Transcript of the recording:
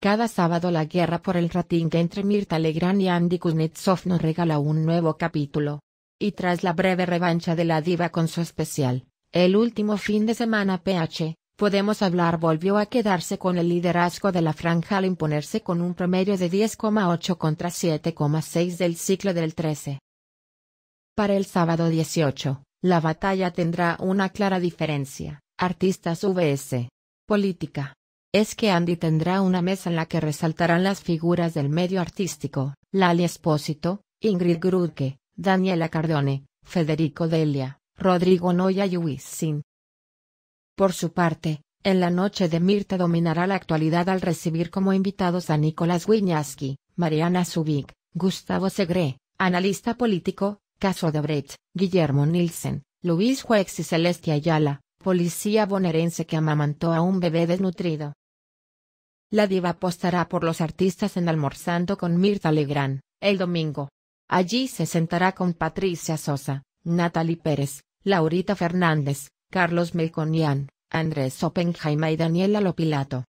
Cada sábado la guerra por el rating entre Mirta Legrand y Andy Kuznetsov nos regala un nuevo capítulo. Y tras la breve revancha de la diva con su especial, el último fin de semana PH, Podemos Hablar volvió a quedarse con el liderazgo de la franja al imponerse con un promedio de 10,8 contra 7,6 del ciclo del 13. Para el sábado 18, la batalla tendrá una clara diferencia, artistas VS. Política es que Andy tendrá una mesa en la que resaltarán las figuras del medio artístico, Lali Espósito, Ingrid Grudke, Daniela Cardone, Federico Delia, Rodrigo Noya y Sin. Por su parte, en la noche de Mirta dominará la actualidad al recibir como invitados a Nicolás Wiñaski, Mariana Zubik, Gustavo Segre, analista político, Caso de Brecht, Guillermo Nielsen, Luis Juex y Celestia Ayala, policía bonaerense que amamantó a un bebé desnutrido. La diva apostará por los artistas en Almorzando con Mirta Legrand, el domingo. Allí se sentará con Patricia Sosa, Natalie Pérez, Laurita Fernández, Carlos Melconian, Andrés Oppenheimer y Daniela Lopilato.